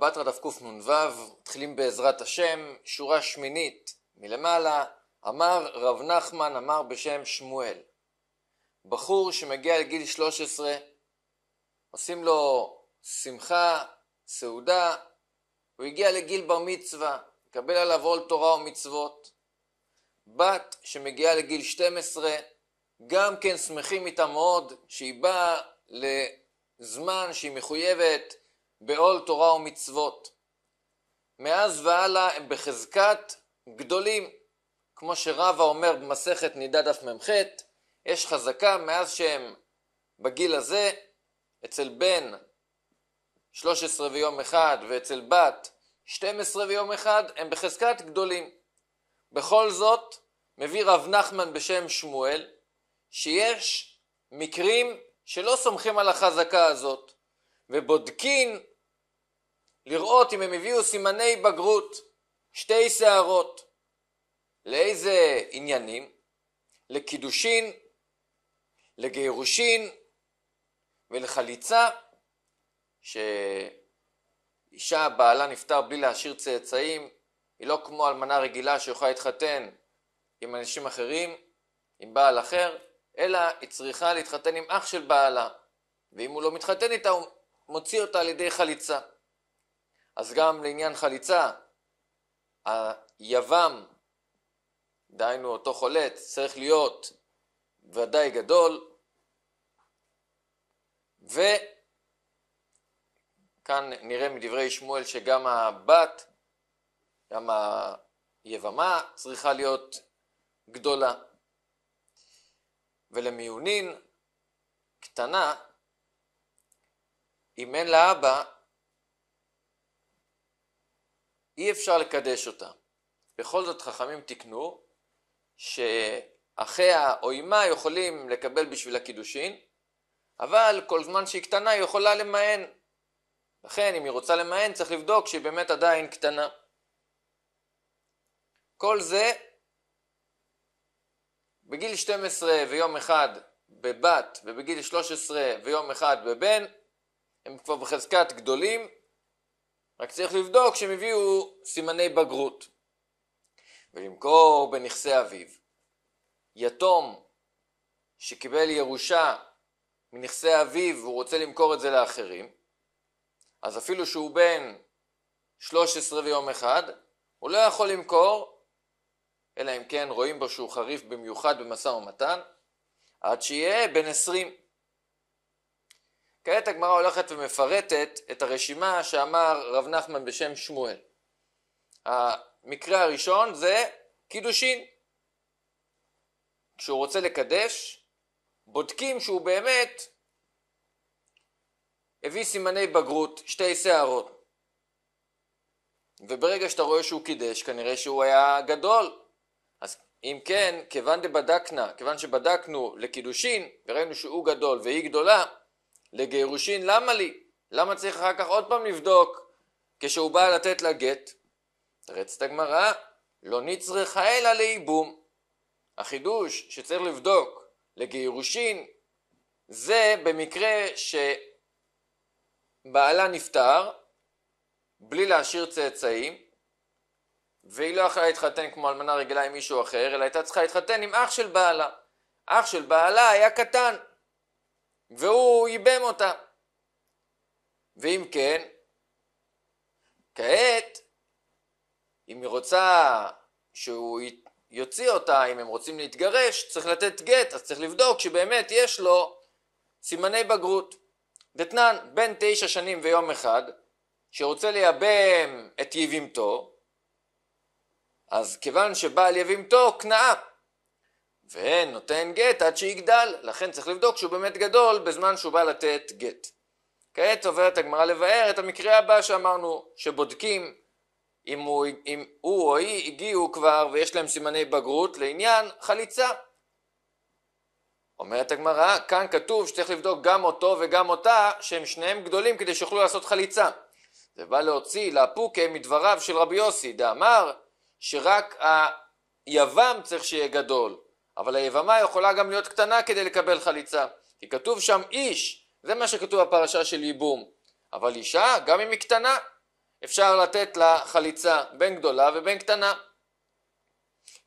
בבטרה דף קנ"ו, מתחילים בעזרת השם, שורה שמינית מלמעלה, אמר רב נחמן, אמר בשם שמואל. בחור שמגיע לגיל 13, עושים לו שמחה, סעודה, הוא הגיע לגיל בר מצווה, מקבל עליו עול תורה ומצוות. בת שמגיעה לגיל 12, גם כן שמחים איתה מאוד שהיא באה לזמן שהיא מחויבת בעול תורה ומצוות. מאז והלאה הם בחזקת גדולים. כמו שרבא אומר במסכת נידה דף מ"ח, יש חזקה מאז שהם בגיל הזה, אצל בן 13 ויום אחד ואצל בת 12 ויום אחד, הם בחזקת גדולים. בכל זאת, מביא רב נחמן בשם שמואל, שיש מקרים שלא סומכים על החזקה הזאת, ובודקין לראות אם הם הביאו סימני בגרות, שתי שערות. לאיזה עניינים? לקידושין, לגירושין ולחליצה, שאישה בעלה נפטר בלי להשאיר צאצאים, היא לא כמו אלמנה רגילה שיכולה להתחתן עם אנשים אחרים, עם בעל אחר, אלא היא צריכה להתחתן עם אח של בעלה, ואם הוא לא מתחתן איתה הוא מוציא אותה על ידי חליצה. אז גם לעניין חליצה, היבם, דהיינו אותו חולט, צריך להיות ודאי גדול, וכאן נראה מדברי שמואל שגם הבת, גם היבמה, צריכה להיות גדולה. ולמיונין, קטנה, אם אין לאבא אי אפשר לקדש אותה. בכל זאת חכמים תיקנו שאחיה או אמה יכולים לקבל בשביל הקידושין, אבל כל זמן שהיא קטנה היא יכולה למען. לכן אם היא רוצה למען צריך לבדוק שהיא באמת עדיין קטנה. כל זה בגיל 12 ויום אחד בבת ובגיל 13 ויום אחד בבן, הם כבר בחזקת גדולים, רק צריך לבדוק שהם הביאו סימני בגרות. ולמכור בנכסי אביו. יתום שקיבל ירושה מנכסי אביו והוא רוצה למכור את זה לאחרים, אז אפילו שהוא בן 13 ויום אחד, הוא לא יכול למכור, אלא אם כן רואים בו שהוא חריף במיוחד במשא ומתן, עד שיהיה בן 20. כעת הגמרא הולכת ומפרטת את הרשימה שאמר רב נחמן בשם שמואל. המקרה הראשון זה קידושין. כשהוא רוצה לקדש, בודקים שהוא באמת הביא סימני בגרות, שתי שערות. וברגע שאתה רואה שהוא קידש, כנראה שהוא היה גדול. אז אם כן, כיוון דבדקנה, כיוון שבדקנו לקידושין, וראינו שהוא גדול והיא גדולה, לגירושין, למה לי? למה צריך אחר כך עוד פעם לבדוק כשהוא בא לתת לה גט? תרצת הגמרא, לא נצרכה אלא לייבום. החידוש שצריך לבדוק לגירושין זה במקרה שבעלה נפטר בלי להשאיר צאצאים והיא לא יכלה להתחתן כמו אלמנה רגילה עם מישהו אחר אלא הייתה צריכה להתחתן עם אח של בעלה. אח של בעלה היה קטן והוא ייבם אותה. ואם כן, כעת, אם היא רוצה שהוא יוציא אותה, אם הם רוצים להתגרש, צריך לתת גט, אז צריך לבדוק שבאמת יש לו סימני בגרות. דתנן, בן תשע שנים ויום אחד, שרוצה לייבם את יבימתו, אז כיוון שבעל יבימתו כנעה, ונותן גט עד שיגדל, לכן צריך לבדוק שהוא באמת גדול בזמן שהוא בא לתת גט. כעת עוברת הגמרא לבאר את המקרה הבא שאמרנו שבודקים אם הוא, אם הוא או היא הגיעו כבר ויש להם סימני בגרות לעניין חליצה. אומרת הגמרא, כאן כתוב שצריך לבדוק גם אותו וגם אותה שהם שניהם גדולים כדי שיוכלו לעשות חליצה. זה בא להוציא לאפוקה מדבריו של רבי יוסי, דאמר שרק היבם צריך שיהיה גדול אבל היבמה יכולה גם להיות קטנה כדי לקבל חליצה, כי כתוב שם איש, זה מה שכתוב בפרשה של ייבום, אבל אישה, גם אם היא קטנה, אפשר לתת לה חליצה בין גדולה ובין קטנה.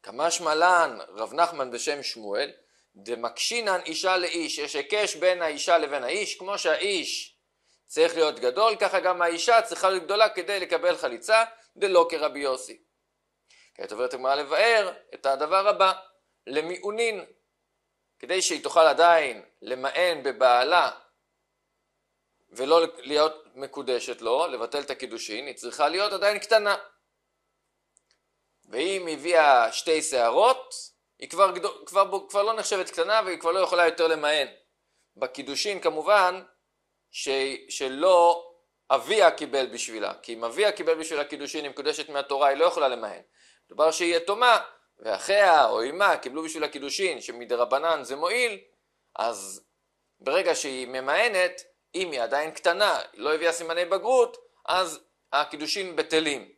כמשמע לן רב נחמן בשם שמואל, דמקשינן אישה לאיש, יש היקש בין האישה לבין האיש, כמו שהאיש צריך להיות גדול, ככה גם האישה צריכה להיות גדולה כדי לקבל חליצה, דלא כרבי יוסי. כעת עוברת הגמרא לבאר את הדבר הבא. למיעונין, כדי שהיא תוכל עדיין למען בבעלה ולא להיות מקודשת לו, לבטל את הקידושין, היא צריכה להיות עדיין קטנה. ואם היא הביאה שתי שערות, היא כבר, גדול, כבר, כבר לא נחשבת קטנה והיא כבר לא יכולה יותר למען. בקידושין כמובן ש, שלא אביה קיבל בשבילה, כי אם אביה קיבל בשבילה קידושין, היא מקודשת מהתורה, היא לא יכולה למען. דבר שהיא יתומה, ואחיה או אמה קיבלו בשביל הקידושין שמדרבנן זה מועיל, אז ברגע שהיא ממאנת, אם היא עדיין קטנה, היא לא הביאה סימני בגרות, אז הקידושין בטלים.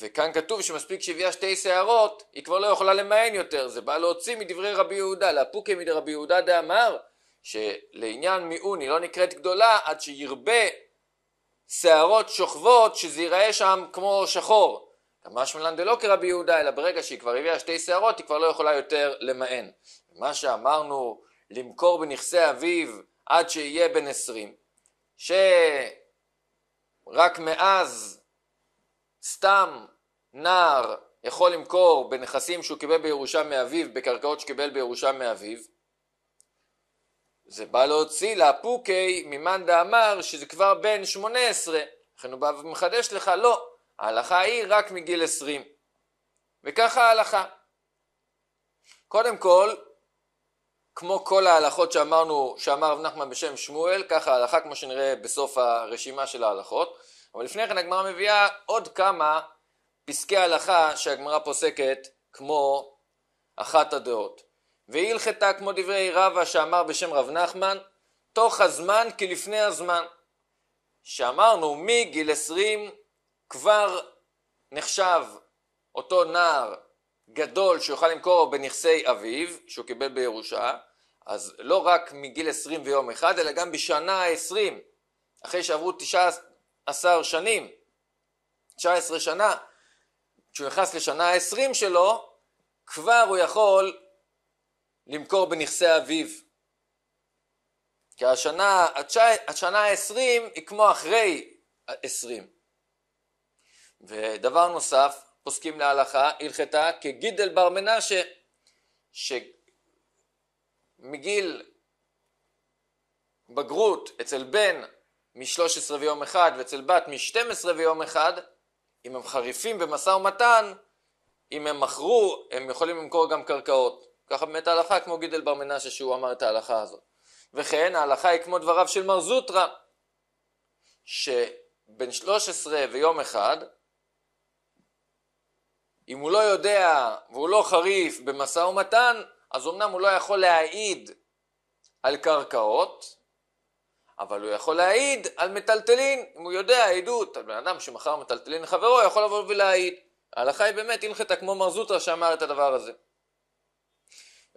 וכאן כתוב שמספיק שהביאה שתי שערות, היא כבר לא יכולה למען יותר, זה בא להוציא מדברי רבי יהודה, לאפוקי מדרבי יהודה דאמר, שלעניין מיעון היא לא נקראת גדולה עד שירבה שערות שוכבות שזה ייראה שם כמו שחור. משמע לן דלא כרבי יהודה, אלא ברגע שהיא כבר הביאה שתי שערות, היא כבר לא יכולה יותר למען. מה שאמרנו, למכור בנכסי אביו עד שיהיה בן עשרים, שרק מאז סתם נער יכול למכור בנכסים שהוא קיבל בירושה מאביו, בקרקעות שקיבל בירושה מאביו, זה בא להוציא לאפוקי ממאן דאמר שזה כבר בן שמונה עשרה, לכן הוא בא ומחדש לך, לא, ההלכה היא רק מגיל 20. וככה ההלכה. קודם כל, כמו כל ההלכות שאמרנו, שאמר רב נחמן בשם שמואל, ככה ההלכה כמו שנראה בסוף הרשימה של ההלכות. אבל לפני כן הגמרא מביאה עוד כמה פסקי הלכה שהגמרא פוסקת כמו אחת הדעות. והיא הלכתה כמו דברי רבא שאמר בשם רב נחמן, תוך הזמן כלפני הזמן. שאמרנו מגיל 20 כבר נחשב אותו נער גדול שיוכל למכור בנכסי אביו, שהוא קיבל בירושה, אז לא רק מגיל 20 ויום אחד, אלא גם בשנה ה-20, אחרי שעברו 19 שנים, 19 שנה, כשהוא נכנס לשנה ה-20 שלו, כבר הוא יכול למכור בנכסי אביו. כי השנה ה-20 היא כמו אחרי 20. ודבר נוסף, פוסקים להלכה, הלכתה כגידל בר מנשה, שמגיל בגרות אצל בן מ-13 ויום אחד ואצל בת מ-12 ויום אחד, אם הם חריפים במשא ומתן, אם הם מכרו, הם יכולים למכור גם קרקעות. ככה באמת ההלכה כמו גידל בר מנשה שהוא אמר את ההלכה הזאת. וכן ההלכה היא כמו דבריו של מר זוטרא, שבן 13 ויום אחד אם הוא לא יודע והוא לא חריף במשא ומתן, אז אמנם הוא לא יכול להעיד על קרקעות, אבל הוא יכול להעיד על מטלטלין, אם הוא יודע עדות, על בן אדם שמכר מטלטלין לחברו, יכול לבוא ולהעיד. ההלכה היא באמת הלכתה כמו מר זוטרא שאמר את הדבר הזה.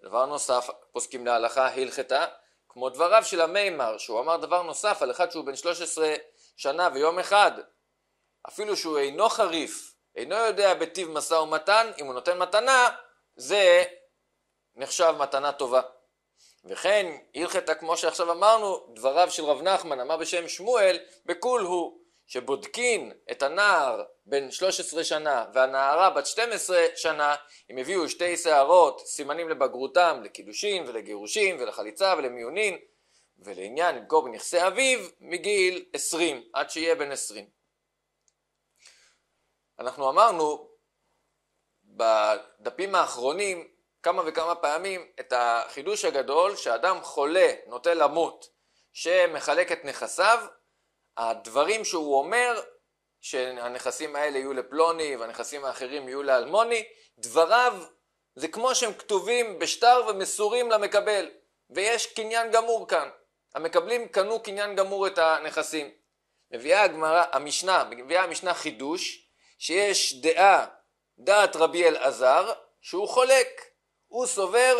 דבר נוסף, פוסקים להלכה הלכתה, כמו דבריו של המימר, שהוא אמר דבר נוסף על אחד שהוא בן 13 שנה ויום אחד, אפילו שהוא אינו חריף אינו יודע בטיב משא ומתן, אם הוא נותן מתנה, זה נחשב מתנה טובה. וכן, הלכתא, כמו שעכשיו אמרנו, דבריו של רב נחמן אמר בשם שמואל, בקול הוא, שבודקין את הנער בן 13 שנה והנערה בת 12 שנה, הם הביאו שתי שערות, סימנים לבגרותם, לקידושין ולגירושין ולחליצה ולמיונין, ולעניין למכור בנכסי אביו מגיל 20 עד שיהיה בן 20. אנחנו אמרנו בדפים האחרונים כמה וכמה פעמים את החידוש הגדול שאדם חולה, נוטה למות, שמחלק את נכסיו, הדברים שהוא אומר שהנכסים האלה יהיו לפלוני והנכסים האחרים יהיו לאלמוני, דבריו זה כמו שהם כתובים בשטר ומסורים למקבל, ויש קניין גמור כאן. המקבלים קנו קניין גמור את הנכסים. מביאה הגמרא, המשנה, מביאה המשנה חידוש שיש דעה, דעת רבי אלעזר, שהוא חולק. הוא סובר,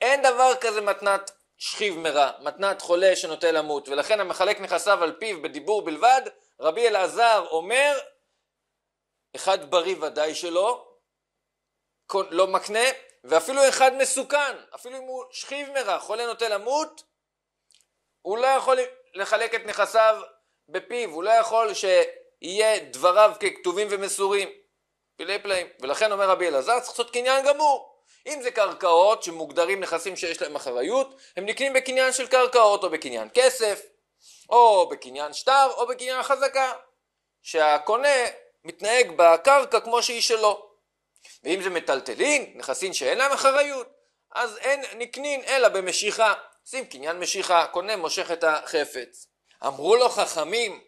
אין דבר כזה מתנת שכיב מרע, מתנת חולה שנוטה למות, ולכן המחלק נכסיו על פיו בדיבור בלבד, רבי אלעזר אומר, אחד בריא ודאי שלא, לא מקנה, ואפילו אחד מסוכן, אפילו אם הוא שכיב מרע, חולה נוטה למות, הוא לא יכול לחלק את נכסיו בפיו, הוא לא יכול ש... יהיה דבריו ככתובים ומסורים, פלאי פלאים. ולכן אומר רבי אלעזר, צריך לעשות קניין גמור. אם זה קרקעות שמוגדרים נכסים שיש להם אחריות, הם נקנים בקניין של קרקעות או בקניין כסף, או בקניין שטר, או בקניין חזקה, שהקונה מתנהג בקרקע כמו שהיא שלו. ואם זה מטלטלין, נכסים שאין להם אחריות, אז אין נקנין אלא במשיכה. שים קניין משיכה, הקונה מושך את החפץ. אמרו לו חכמים,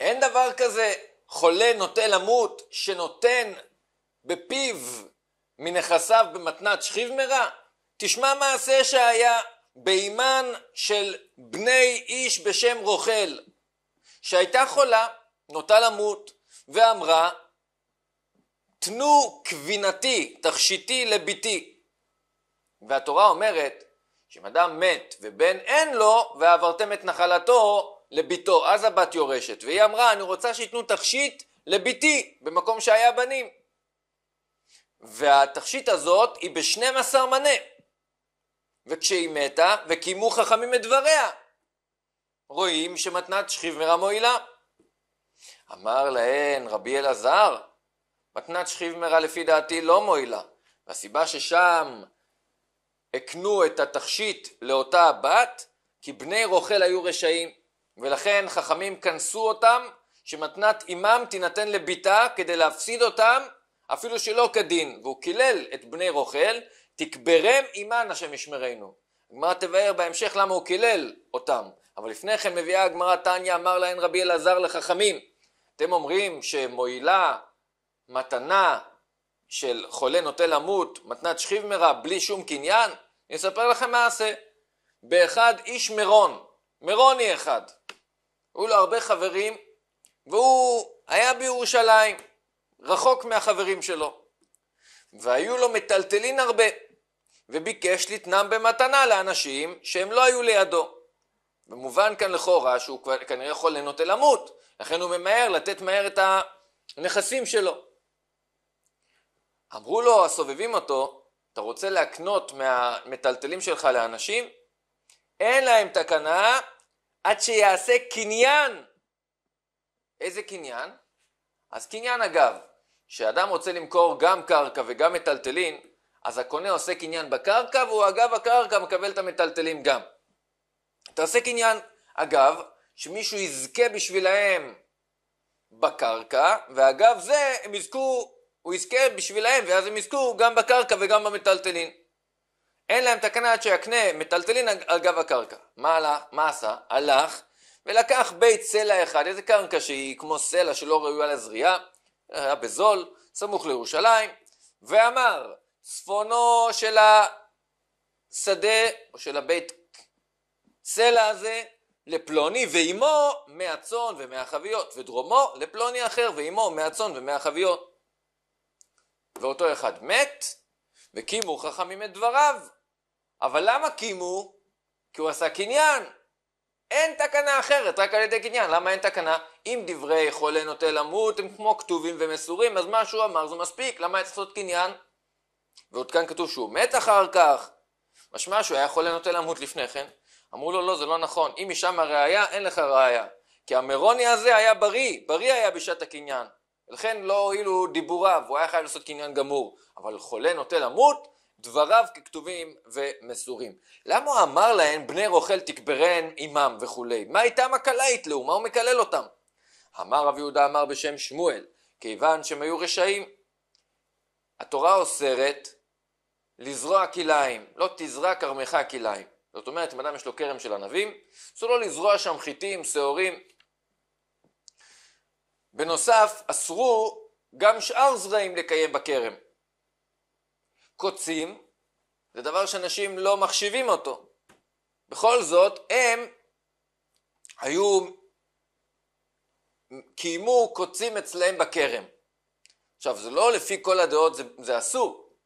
אין דבר כזה חולה נוטה למות שנותן בפיו מנכסיו במתנת שכיב מרע? תשמע מעשה שהיה באימן של בני איש בשם רוכל, שהייתה חולה, נוטה למות, ואמרה, תנו כבינתי, תכשיטי לביתי. והתורה אומרת, שאם אדם מת ובן אין לו, ועברתם את נחלתו, לביתו, אז הבת יורשת, והיא אמרה, אני רוצה שייתנו תכשיט לביתי, במקום שהיה בנים. והתכשיט הזאת היא בשנים עשר מנה. וכשהיא מתה, וקיימו חכמים את דבריה, רואים שמתנת שכיב מרע מועילה. אמר להן רבי אלעזר, מתנת שכיב מרע לפי דעתי לא מועילה, והסיבה ששם הקנו את התכשיט לאותה הבת, כי בני רוכל היו רשעים. ולכן חכמים כנסו אותם שמתנת אימם תינתן לביתה כדי להפסיד אותם אפילו שלא כדין, והוא קילל את בני רוכל, תקברם אימן השם ישמרנו. הגמרא תבאר בהמשך למה הוא קילל אותם, אבל לפני כן מביאה הגמרא תניא אמר להן רבי אלעזר לחכמים, אתם אומרים שמועילה מתנה של חולה נוטה למות, מתנת שכיב מרע בלי שום קניין? אני אספר לכם מה עשה באחד איש מירון, מירון אחד, היו לו הרבה חברים, והוא היה בירושלים, רחוק מהחברים שלו. והיו לו מטלטלין הרבה, וביקש לתנם במתנה לאנשים שהם לא היו לידו. במובן כאן לכאורה שהוא כנראה יכול לנוטה למות, לכן הוא ממהר לתת מהר את הנכסים שלו. אמרו לו הסובבים אותו, אתה רוצה להקנות מהמטלטלים שלך לאנשים? אין להם תקנה, עד שיעשה קניין. איזה קניין? אז קניין אגב, כשאדם רוצה למכור גם קרקע וגם מטלטלין, אז הקונה עושה קניין בקרקע והוא אגב הקרקע מקבל את המטלטלים גם. אתה עושה קניין, אגב, שמישהו יזכה בשבילהם בקרקע, ואגב זה הם יזכו, הוא יזכה בשבילהם ואז הם יזכו גם בקרקע וגם במטלטלין. אין להם תקנה עד שיקנה מטלטלין על גב הקרקע. מה, עלה, מה עשה? הלך ולקח בית סלע אחד, איזה קרקע שהיא כמו סלע שלא ראויה לזריעה, היה בזול, סמוך לירושלים, ואמר, צפונו של השדה או של הבית סלע הזה לפלוני ועימו מהצאן ומהחביות, ודרומו לפלוני אחר ועימו מהצאן ומהחביות. ואותו אחד מת, וקימו חכמים את דבריו, אבל למה קימו? כי הוא עשה קניין. אין תקנה אחרת, רק על ידי קניין. למה אין תקנה? אם דברי חולה נוטה למות הם כמו כתובים ומסורים, אז מה שהוא אמר זה מספיק, למה היה צריך לעשות קניין? ועוד כאן כתוב שהוא מת אחר כך. משמע שהוא היה חולה נוטה למות לפני כן. אמרו לו, לא, זה לא נכון. אם משם הראייה, אין לך ראייה. כי המרוני הזה היה בריא, בריא היה בשעת הקניין. ולכן לא הועילו דיבוריו, הוא היה חייב לעשות קניין גמור. אבל חולה נוטה למות, דבריו ככתובים ומסורים. למה הוא אמר להן בני רוכל תקברן עמם וכולי? מה הייתה מקלה יתלאו? מה הוא מקלל אותם? אמר רב יהודה אמר בשם שמואל, כיוון שהם היו רשעים. התורה אוסרת לזרוע כלאיים, לא תזרע כרמך כלאיים. זאת אומרת, אם אדם יש לו כרם של ענבים, אסור לו לזרוע שם חיטים, שעורים. בנוסף, אסרו גם שאר זרעים לקיים בכרם. קוצים, זה דבר שאנשים לא מחשיבים אותו. בכל זאת, הם היו, קיימו קוצים אצלהם בכרם. עכשיו, זה לא לפי כל הדעות, זה, זה אסור.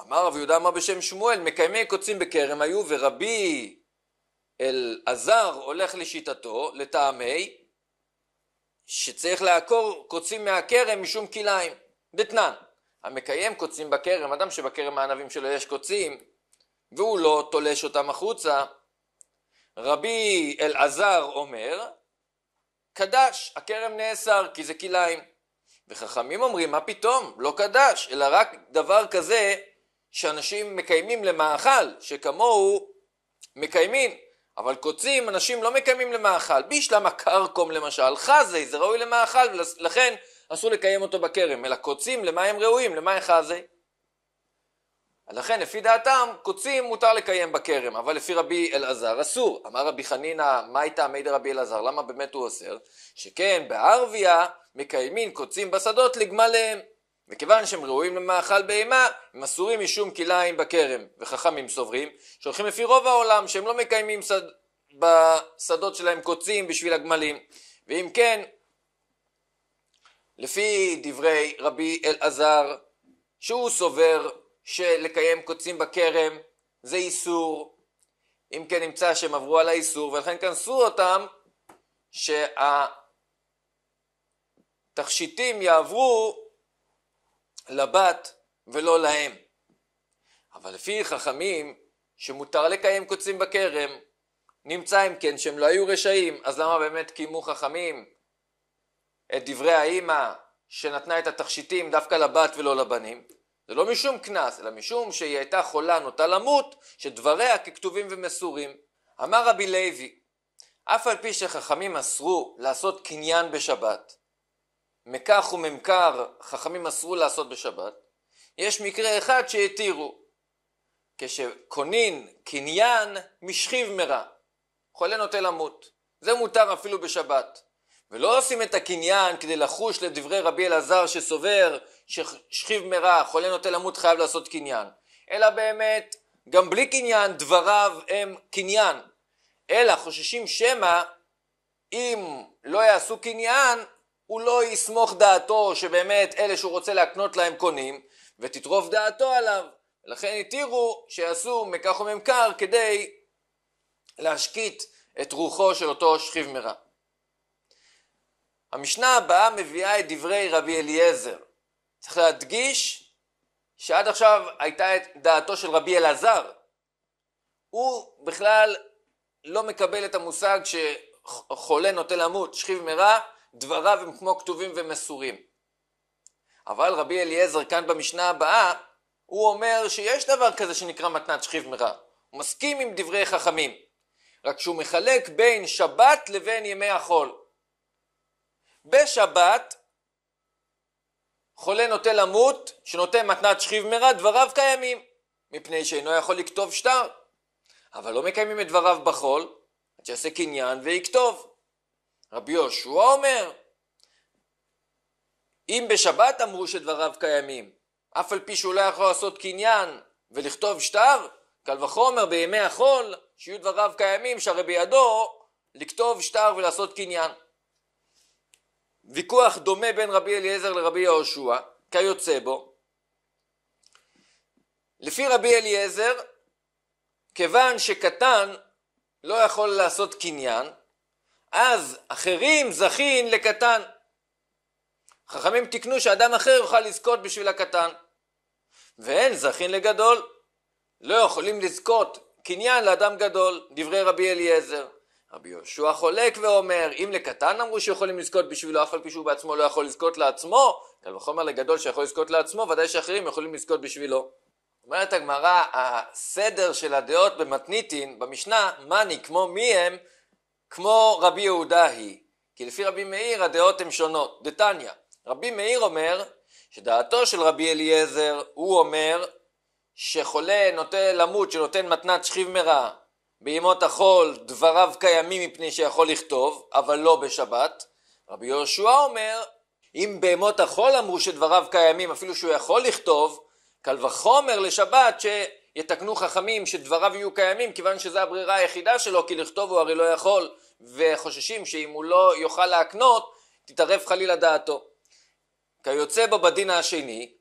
אמר רב יהודה אמר בשם שמואל, מקיימי קוצים בכרם היו ורבי אלעזר הולך לשיטתו, לטעמי, שצריך לעקור קוצים מהכרם משום כלאיים, דתנן. המקיים קוצים בכרם, אדם שבכרם הענבים שלו יש קוצים, והוא לא תולש אותם החוצה, רבי אלעזר אומר, קדש, הכרם נאסר כי זה כלאיים. וחכמים אומרים, מה פתאום, לא קדש, אלא רק דבר כזה שאנשים מקיימים למאכל, שכמוהו מקיימים. אבל קוצים אנשים לא מקיימים למאכל. בישלמה קרקום למשל, חזי זה ראוי למאכל, ולכן אסור לקיים אותו בכרם, אלא קוצים למה הם ראויים, למה חזי. לכן לפי דעתם קוצים מותר לקיים בכרם, אבל לפי רבי אלעזר אסור. אמר רבי חנינא, מה הייתה מידי רבי אלעזר? למה באמת הוא אוסר? שכן בערביה מקיימים קוצים בשדות לגמליהם. וכיוון שהם ראויים למאכל בהמה, הם אסורים משום כליים בכרם. וחכמים סוברים שהולכים לפי רוב העולם, שהם לא מקיימים שד... בשדות שלהם קוצים בשביל הגמלים. ואם כן, לפי דברי רבי אלעזר, שהוא סובר שלקיים קוצים בכרם זה איסור, אם כן נמצא שהם עברו על האיסור ולכן כנסו אותם שהתכשיטים יעברו לבת ולא להם. אבל לפי חכמים שמותר לקיים קוצים בכרם, נמצא אם כן שהם לא היו רשעים, אז למה באמת קיימו חכמים את דברי האימא שנתנה את התכשיטים דווקא לבת ולא לבנים. זה לא משום קנס, אלא משום שהיא הייתה חולה נוטה למות, שדבריה ככתובים ומסורים. אמר רבי לוי, אף על פי שחכמים אסרו לעשות קניין בשבת, מקח וממכר חכמים אסרו לעשות בשבת, יש מקרה אחד שהתירו, כשקונין קניין משכיב מרע, חולה נוטה למות, זה מותר אפילו בשבת. ולא עושים את הקניין כדי לחוש לדברי רבי אלעזר שסובר ששכיב מרע, חולה נוטה למות חייב לעשות קניין, אלא באמת גם בלי קניין דבריו הם קניין, אלא חוששים שמא אם לא יעשו קניין הוא לא יסמוך דעתו שבאמת אלה שהוא רוצה להקנות להם קונים ותטרוף דעתו עליו לכן התירו שיעשו מכך וממכר כדי להשקיט את רוחו של אותו שכיב מרע המשנה הבאה מביאה את דברי רבי אליעזר. צריך להדגיש שעד עכשיו הייתה את דעתו של רבי אלעזר. הוא בכלל לא מקבל את המושג שחולה נוטה למות, שכיב מרע, דבריו הם כמו כתובים ומסורים. אבל רבי אליעזר כאן במשנה הבאה, הוא אומר שיש דבר כזה שנקרא מתנת שכיב מרע. הוא מסכים עם דברי חכמים, רק שהוא מחלק בין שבת לבין ימי החול. בשבת חולה נוטה למות, שנוטה מתנת שכיב מרע, דבריו קיימים, מפני שאינו יכול לכתוב שטר. אבל לא מקיימים את דבריו בחול, עד שיעשה קניין ויכתוב. רבי יהושע אומר, אם בשבת אמרו שדבריו קיימים, אף על פי שהוא לא יכול לעשות קניין ולכתוב שטר, קל וחומר בימי החול, שיהיו דבריו קיימים, שהרי בידו לכתוב שטר ולעשות קניין. ויכוח דומה בין רבי אליעזר לרבי יהושע, כיוצא בו. לפי רבי אליעזר, כיוון שקטן לא יכול לעשות קניין, אז אחרים זכין לקטן. חכמים תיקנו שאדם אחר יוכל לזכות בשביל הקטן. ואין זכין לגדול. לא יכולים לזכות קניין לאדם גדול, דברי רבי אליעזר. רבי יהושע חולק ואומר, אם לקטן אמרו שיכולים לזכות בשבילו, אף על פי שהוא בעצמו לא יכול לזכות לעצמו, קל וחומר לגדול שיכול לזכות לעצמו, ודאי שאחרים יכולים לזכות בשבילו. אומרת הגמרא, הסדר של הדעות במתניתין, במשנה, מאני כמו מי הם, כמו רבי יהודה היא. כי לפי רבי מאיר הדעות הן שונות. דתניא, רבי מאיר אומר, שדעתו של רבי אליעזר, הוא אומר, שחולה נוטה למות, שנותן מתנת שכיב מרע, בימות החול דבריו קיימים מפני שיכול לכתוב, אבל לא בשבת. רבי יהושע אומר, אם בהמות החול אמרו שדבריו קיימים אפילו שהוא יכול לכתוב, קל וחומר לשבת שיתקנו חכמים שדבריו יהיו קיימים כיוון שזו הברירה היחידה שלו כי לכתוב הוא הרי לא יכול וחוששים שאם הוא לא יוכל להקנות תתערב חלילה דעתו. כיוצא בו בדין השני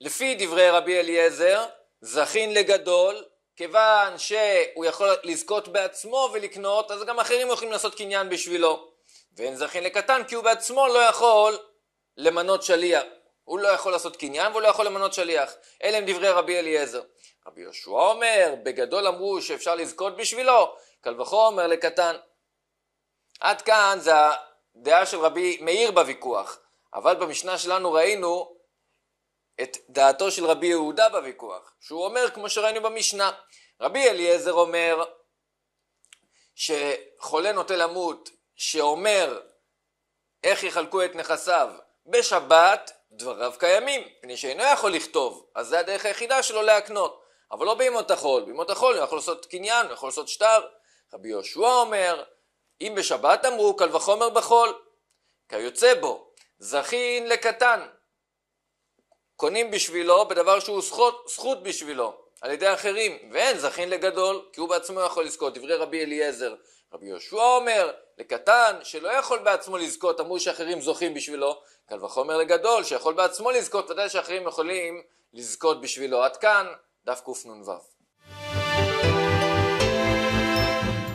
לפי דברי רבי אליעזר זכין לגדול כיוון שהוא יכול לזכות בעצמו ולקנות, אז גם אחרים יכולים לעשות קניין בשבילו. ואין זכין לקטן כי הוא בעצמו לא יכול למנות שליח. הוא לא יכול לעשות קניין והוא לא יכול למנות שליח. אלה הם דברי רבי אליעזר. רבי יהושע אומר, בגדול אמרו שאפשר לזכות בשבילו, קל וחומר לקטן. עד כאן זה הדעה של רבי מאיר בוויכוח, אבל במשנה שלנו ראינו את דעתו של רבי יהודה בוויכוח, שהוא אומר כמו שראינו במשנה. רבי אליעזר אומר שחולה נוטה למות, שאומר איך יחלקו את נכסיו בשבת, דבריו קיימים, מפני שאינו יכול לכתוב, אז זה הדרך היחידה שלו להקנות. אבל לא בימות החול, בימות החול הוא יכול לעשות קניין, הוא יכול לעשות שטר. רבי יהושע אומר, אם בשבת אמרו, קל וחומר בחול. כיוצא בו, זכין לקטן, קונים בשבילו בדבר שהוא זכות, זכות בשבילו, על ידי אחרים, ואין זכין לגדול, כי הוא בעצמו יכול לזכות. דברי רבי אליעזר, רבי יהושע אומר, לקטן, שלא יכול בעצמו לזכות, אמרו שאחרים זוכים בשבילו, קל וחומר לגדול, שיכול בעצמו לזכות, ודאי שאחרים יכולים לזכות בשבילו. עד כאן, דף קנ"ו.